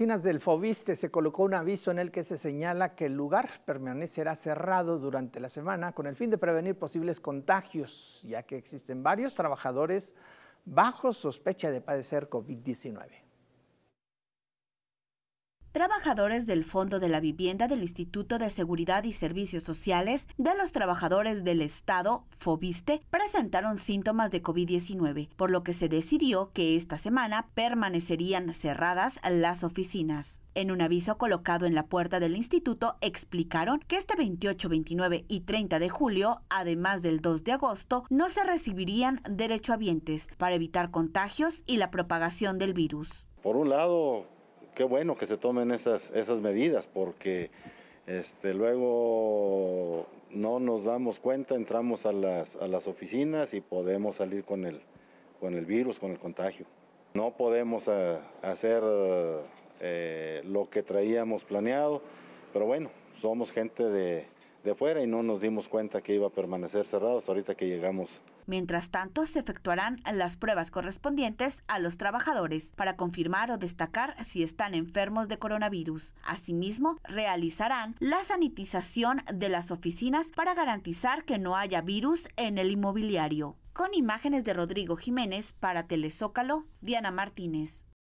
oficinas del FOBISTE se colocó un aviso en el que se señala que el lugar permanecerá cerrado durante la semana con el fin de prevenir posibles contagios, ya que existen varios trabajadores bajo sospecha de padecer COVID-19. Trabajadores del Fondo de la Vivienda del Instituto de Seguridad y Servicios Sociales de los Trabajadores del Estado, FOBISTE, presentaron síntomas de COVID-19, por lo que se decidió que esta semana permanecerían cerradas las oficinas. En un aviso colocado en la puerta del instituto explicaron que este 28, 29 y 30 de julio, además del 2 de agosto, no se recibirían derechohabientes para evitar contagios y la propagación del virus. Por un lado, qué bueno que se tomen esas, esas medidas, porque este, luego no nos damos cuenta, entramos a las, oficinas y podemos salir con el, con el virus, con el contagio. No podemos eh, hacer eh, lo que traíamos planeado, pero bueno, somos gente de, de afuera y no nos dimos cuenta que iba a permanecer cerrados ahorita que llegamos. Mientras tanto, se efectuarán las pruebas correspondientes a los trabajadores para confirmar o destacar si están enfermos de coronavirus. Asimismo, realizarán la sanitización de las oficinas para garantizar que no haya virus en el inmobiliario. Con imágenes de Rodrigo Jiménez para Telezócalo, Diana Martínez.